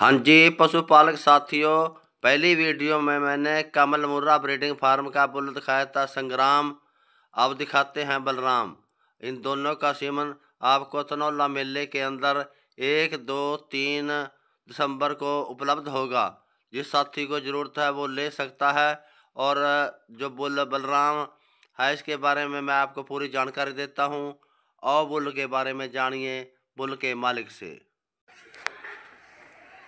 हाँ जी पशुपालक साथियों पहली वीडियो में मैंने कमल मुर्रा ब्रीडिंग फार्म का बुल दिखाया था संग्राम अब दिखाते हैं बलराम इन दोनों का सीमन आपको तनौला मेले के अंदर एक दो तीन दिसंबर को उपलब्ध होगा जिस साथी को ज़रूरत है वो ले सकता है और जो बुल बलराम है इसके बारे में मैं आपको पूरी जानकारी देता हूँ और बुल के बारे में जानिए बुल के मालिक से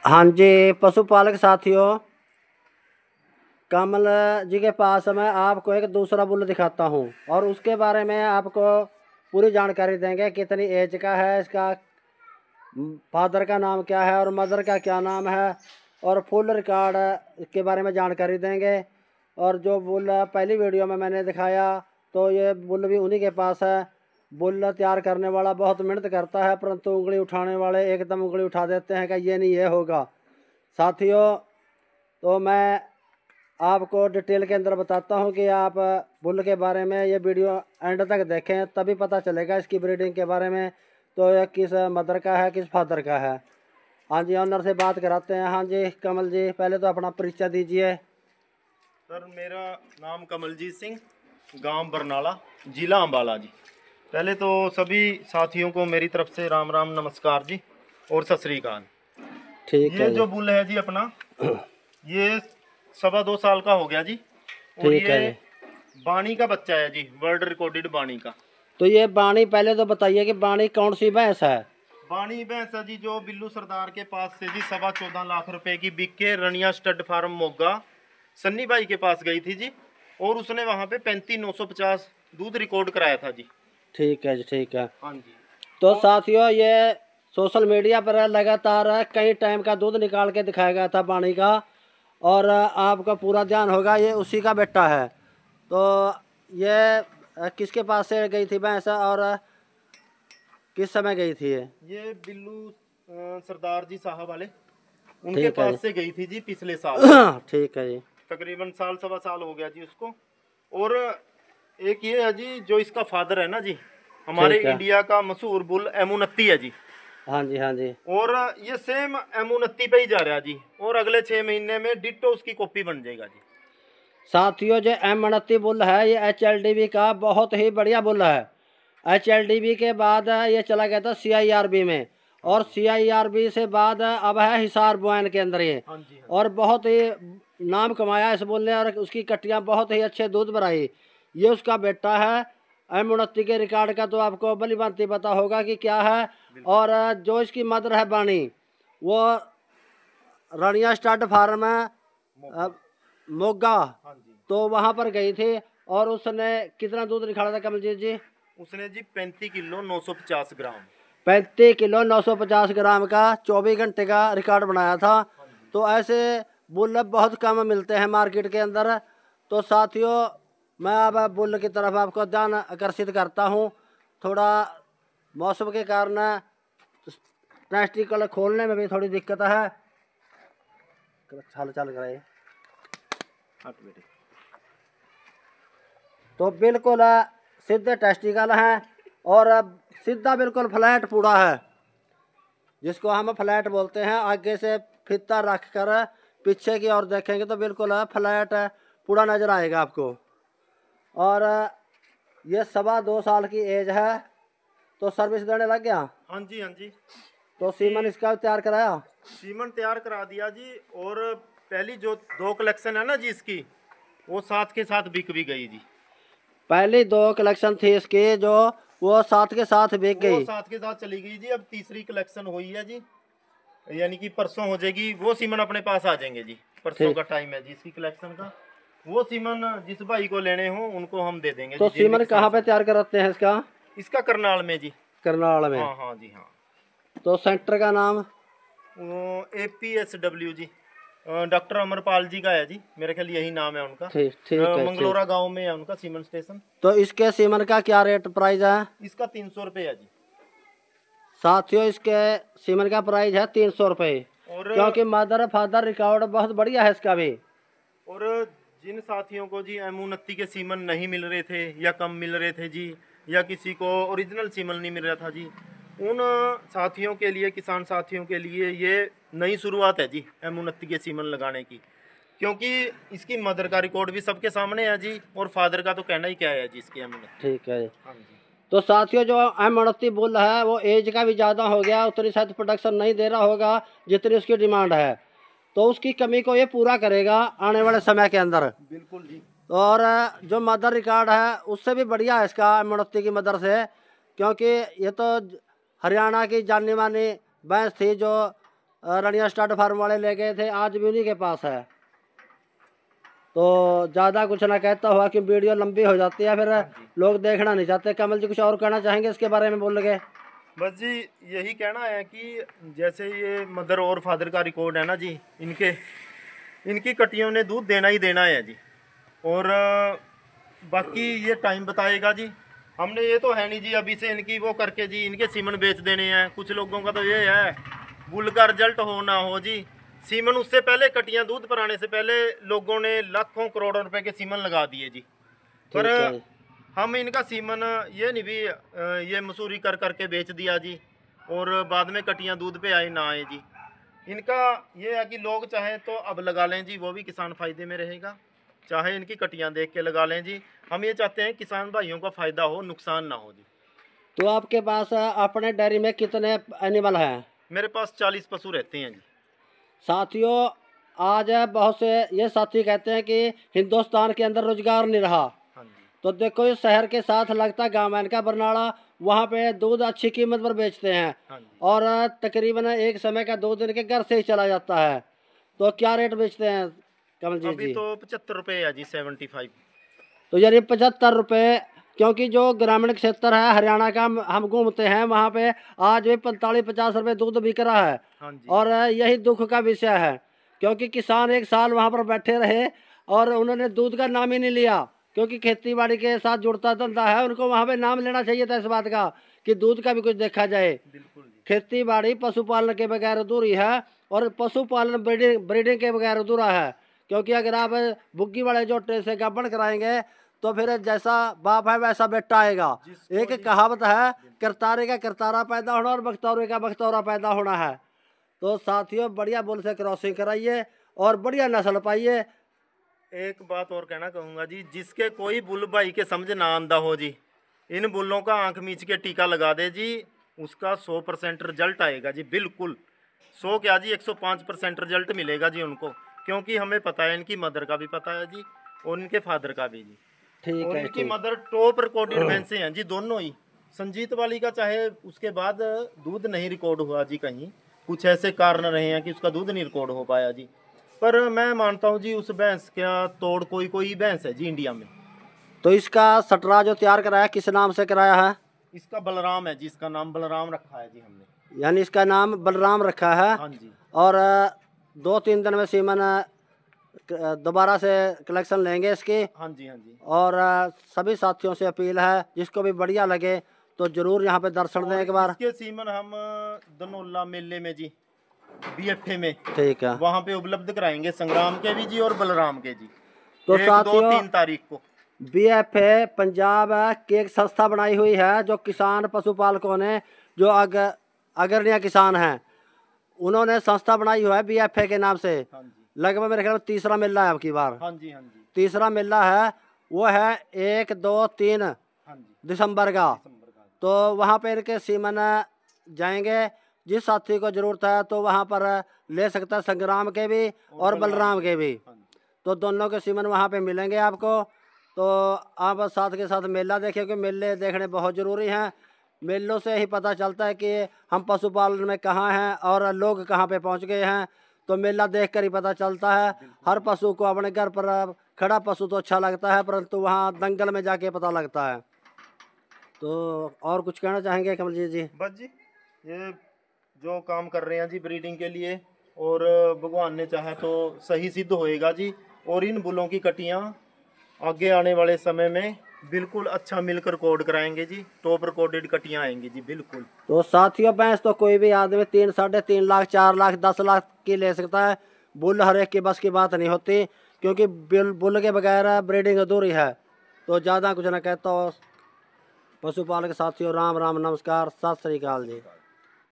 हाँ जी पशुपालक साथियों कमल जी के पास मैं आपको एक दूसरा बुल दिखाता हूँ और उसके बारे में आपको पूरी जानकारी देंगे कितनी एज का है इसका फादर का नाम क्या है और मदर का क्या नाम है और फुल रिकॉर्ड के बारे में जानकारी देंगे और जो बुल पहली वीडियो में मैंने दिखाया तो ये बुल भी उन्हीं के पास है बोलना तैयार करने वाला बहुत मेहनत करता है परंतु उंगली उठाने वाले एकदम उंगली उठा देते हैं कि ये नहीं ये होगा साथियों तो मैं आपको डिटेल के अंदर बताता हूँ कि आप बुल के बारे में ये वीडियो एंड तक देखें तभी पता चलेगा इसकी ब्रीडिंग के बारे में तो यह किस मदर का है किस फादर का है हाँ जी ऑनर से बात कराते हैं हाँ जी कमल जी पहले तो अपना परिचय दीजिए सर मेरा नाम कमलजीत सिंह गांव बरनाला जिला अम्बाला जी पहले तो सभी साथियों को मेरी तरफ से राम राम नमस्कार जी और सत श्रीकाल ठीक ये है जो बुल है जी अपना ये सवा दो साल का हो गया जी और ठीक ये है बाणी का बच्चा है जी वर्ल्ड रिकॉर्डेड बाणी का तो ये बाणी पहले तो बताइए कि बाणी कौन सी भैंस है बाणी भैंस है जी जो बिल्लू सरदार के पास से जी सवा चौदह लाख रुपए की बिके रनिया स्टड फार्म मोगा सन्नी भाई के पास गई थी जी और उसने वहाँ पे पैंतीस नौ सौ पचास दूध रिकॉर्ड कराया था जी ठीक है जी ठीक है हाँ तो साथियों ये सोशल मीडिया पर लगातार कई टाइम का दूध निकाल के दिखाया गया था पानी का और आपका पूरा ध्यान होगा ये उसी का बेटा है तो ये किसके पास से गई थी भैंस और किस समय गई थी ये ये बिल्लू सरदार जी साहब वाले उनके पास से गई थी जी पिछले साल ठीक है जी तकरीबन साल सवा साल हो गया जी उसको और एक ये है जी जो इसका फादर है ना जी हमारे इंडिया का मशहूर बुल एमुनती है जी हाँ जी हाँ जी और ये सेम एमुनती पे ही जा रहा है जी और अगले छह महीने में डिटो उसकी कॉपी बन जाएगा जी साथियों जो एम उनती बुल है ये एच एल डी बी का बहुत ही बढ़िया बुल है एच एल डी बी के बाद ये चला गया था सी आई आर बी में और सी आई आर बी से बाद अब है हिसार बोन के अंदर ये हाँ हाँ और बहुत ही नाम कमाया इस बुल ने और उसकी कट्टियाँ बहुत ही अच्छे दूध बनाई ये उसका बेटा है एम उनती के रिकॉर्ड का तो आपको बली भांति तो पता होगा कि क्या है और जो इसकी मदर है बानी वो रानिया स्टार्ट फार्म है मोगा हाँ तो वहाँ पर गई थी और उसने कितना दूध निकाला था कमलजीत जी उसने जी पैंतीस किलो नौ सौ पचास ग्राम पैंतीस किलो नौ सौ पचास ग्राम का चौबीस घंटे का रिकॉर्ड बनाया था हाँ तो ऐसे बुल्लब बहुत कम मिलते हैं मार्केट के अंदर तो साथियों मैं अब बुल की तरफ आपको ध्यान आकर्षित करता हूँ थोड़ा मौसम के कारण प्लास्टिकल खोलने में भी थोड़ी दिक्कत है हल चल कराए तो बिल्कुल सीधे टेस्टिकल हैं और सीधा बिल्कुल फ्लैट पूरा है जिसको हम फ्लैट बोलते हैं आगे से फिता रख कर पीछे की ओर देखेंगे तो बिल्कुल फ्लैट पूरा नज़र आएगा आपको और ये सवा दो साल की एज है तो सर्विस देने लग गया हाँ जी हाँ जी तो सीमन इसका तैयार कराया सीमन तैयार करा दिया जी और पहली जो दो कलेक्शन है ना जी इसकी वो साथ के साथ बिक भी गई जी पहली दो कलेक्शन थी इसके जो वो साथ के साथ बिक गई साथ के साथ चली गई जी अब तीसरी कलेक्शन हुई है जी यानी कि परसों हो जाएगी वो सीमन अपने पास आ जाएंगे जी परसों का टाइम है जी इसकी कलेक्शन का वो सीमन जिस भाई को लेने हो उनको हम दे देंगे तो सीमन कहाँ पे तैयार कराते हैं इसका इसका करनाल में जी करनाल में हाँ हाँ जी हाँ तो सेंटर का नाम A P S W G doctor Amarpal ji का है जी मेरे ख्याल यही नाम है उनका थी, ठीक ठीक मंगलोरा गांव में है उनका सीमन स्टेशन तो इसके सीमन का क्या रेट प्राइस है इसका तीन सौ रुपये है जी साथियों इसके सीमन का प्राइस है तीन सौ रुपये क्योंकि मदर फादर रिकॉर्ड बहुत बढ़िया है इसका भी और जिन साथियों को जी एम उनती के सीमन नहीं मिल रहे थे या कम मिल रहे थे जी या किसी को ओरिजिनल सीमन नहीं मिल रहा था जी उन साथियों के लिए किसान साथियों के लिए ये नई शुरुआत है जी एम उनती के सीमन लगाने की क्योंकि इसकी मदर का रिकॉर्ड भी सबके सामने है जी और फादर का तो कहना ही क्या है जी इसकी एम ठीक है हाँ जी तो साथियों जो एम बोल रहा है वो एज का भी ज़्यादा हो गया उतनी शायद प्रोडक्शन नहीं दे रहा होगा जितनी उसकी डिमांड है तो उसकी कमी को ये पूरा करेगा आने वाले समय के अंदर बिल्कुल जी और जो मदर रिकॉर्ड है उससे भी बढ़िया है इसका अमरुफ्ती की मदर से क्योंकि ये तो हरियाणा की जानी मानी भैंस थी जो रनिया स्टार्ट फार्म वाले ले गए थे आज भी उन्हीं के पास है तो ज़्यादा कुछ ना कहता हुआ कि वीडियो लंबी हो जाती है फिर हाँ लोग देखना नहीं चाहते कमल जी कुछ और कहना चाहेंगे इसके बारे में बोल के बस जी यही कहना है कि जैसे ये मदर और फादर का रिकॉर्ड है ना जी इनके इनकी कटियों ने दूध देना ही देना है जी और बाकी ये टाइम बताएगा जी हमने ये तो है नहीं जी अभी से इनकी वो करके जी इनके सीमन बेच देने हैं कुछ लोगों का तो ये है बुल का रिजल्ट हो ना हो जी सीमन उससे पहले कटियाँ दूध पराने से पहले लोगों ने लाखों करोड़ों रुपए के सीमन लगा दिए जी पर हम इनका सीमन ये नहीं भी ये मसूरी कर करके बेच दिया जी और बाद में कटियाँ दूध पे आए ना आए जी इनका ये है कि लोग चाहें तो अब लगा लें जी वो भी किसान फ़ायदे में रहेगा चाहे इनकी कटियाँ देख के लगा लें जी हम ये चाहते हैं किसान भाइयों का फ़ायदा हो नुकसान ना हो जी तो आपके पास अपने डेयरी में कितने एनिमल हैं मेरे पास चालीस पशु रहते हैं जी साथियों आज बहुत से ये साथी कहते हैं कि हिंदुस्तान के अंदर रोजगार नहीं रहा तो देखो ये शहर के साथ लगता है गाँव का बरनाड़ा वहाँ पे दूध अच्छी कीमत पर बेचते हैं हाँ और तकरीबन एक समय का दो दिन के घर से ही चला जाता है तो क्या रेट बेचते हैं कमल जी अभी जी तो पचहत्तर रुपये है जी सेवेंटी फाइव तो यार ये पचहत्तर रुपये क्योंकि जो ग्रामीण क्षेत्र है हरियाणा का हम घूमते हैं वहाँ पे आज भी पैंतालीस पचास रुपये दूध बिक रहा है हाँ और यही दुख का विषय है क्योंकि किसान एक साल वहाँ पर बैठे रहे और उन्होंने दूध का नाम ही नहीं लिया क्योंकि खेती बाड़ी के साथ जुड़ता धंधा है उनको वहाँ पे नाम लेना चाहिए था इस बात का कि दूध का भी कुछ देखा जाए खेती बाड़ी पशुपालन के बगैर अधूरी है और पशुपालन ब्रीडिंग ब्रीडिंग के बगैर अधूरा है क्योंकि अगर आप बुग्गी वाले जोटे से गबन कराएंगे तो फिर जैसा बाप है वैसा बेटा आएगा एक कहावत है करतारे का करतारा पैदा होना और बखतौरे का बखतौरा पैदा होना है तो साथियों बढ़िया बुल से क्रॉसिंग कराइए और बढ़िया नस्ल पाइए एक बात और कहना कहूँगा जी जिसके कोई बुल भाई के समझ ना आंदा हो जी इन बुलों का आंख मीच के टीका लगा दे जी उसका सौ परसेंट रिजल्ट आएगा जी बिल्कुल सौ क्या जी एक सौ पाँच परसेंट रिजल्ट मिलेगा जी उनको क्योंकि हमें पता है इनकी मदर का भी पता है जी और इनके फादर का भी जी ठीक है इनकी मदर टॉप रिकॉर्डेड मैन हाँ। से हैं जी दोनों ही संजीत वाली का चाहे उसके बाद दूध नहीं रिकॉर्ड हुआ जी कहीं कुछ ऐसे कारण रहे हैं कि उसका दूध नहीं रिकॉर्ड हो पाया जी पर मैं मानता हूँ जी उस भैंस का तोड़ कोई कोई भैंस है जी इंडिया में तो इसका सटरा जो तैयार कराया किस नाम से कराया है इसका बलराम है जी इसका नाम बलराम रखा है जी हमने यानी इसका नाम बलराम रखा है हाँ जी और दो तीन दिन में सीमन दोबारा से कलेक्शन लेंगे इसके हाँ जी हाँ जी और सभी साथियों से अपील है जिसको भी बढ़िया लगे तो जरूर यहाँ पे दर्शन दें एक बार इसके सीमन हम दनोला मेले में जी बीएफए में ठीक है वहाँ पे उपलब्ध कराएंगे संग्राम के भी जी और बलराम के जी तो एक तीन तारीख को बीएफए पंजाब की एक संस्था बनाई हुई है जो किसान पशुपालकों ने जो अग अग्रणीय किसान हैं उन्होंने संस्था बनाई हुई है बीएफए के नाम से हाँ लगभग मेरे ख्याल तीसरा मेला है आपकी बार हाँ जी हाँ जी तीसरा मेला है वो है एक दो तीन हाँ दिसंबर का तो वहाँ पे इनके सीमन जाएंगे जिस साथी को ज़रूरत है तो वहाँ पर ले सकता है संग्राम के भी और बलराम के भी हाँ तो दोनों के सिमन वहाँ पे मिलेंगे आपको तो आप साथ के साथ मेला देखें क्योंकि मेले देखने बहुत ज़रूरी हैं मेलों से ही पता चलता है कि हम पशुपालन में कहाँ हैं और लोग कहाँ पे पहुँच गए हैं तो मेला देख कर ही पता चलता है हर पशु को अपने घर पर खड़ा पशु तो अच्छा लगता है परंतु वहाँ दंगल में जाके पता लगता है तो और कुछ कहना चाहेंगे कमल जी जी बस जी ये जो काम कर रहे हैं जी ब्रीडिंग के लिए और भगवान ने चाहे तो सही सिद्ध होएगा जी और इन बुलों की कटियाँ आगे आने वाले समय में बिल्कुल अच्छा मिलकर कोड कराएंगे जी टॉप रिकॉर्डेड कटियाँ आएंगी जी बिल्कुल तो साथियों भैंस तो कोई भी आदमी तीन साढ़े तीन लाख चार लाख दस लाख की ले सकता है बुल हर एक के बस की बात नहीं होती क्योंकि बिल बुल के बगैर ब्रीडिंग अधूरी है तो ज़्यादा कुछ ना कहता हो पशुपालक साथियों राम राम नमस्कार सत श्रीकाल जी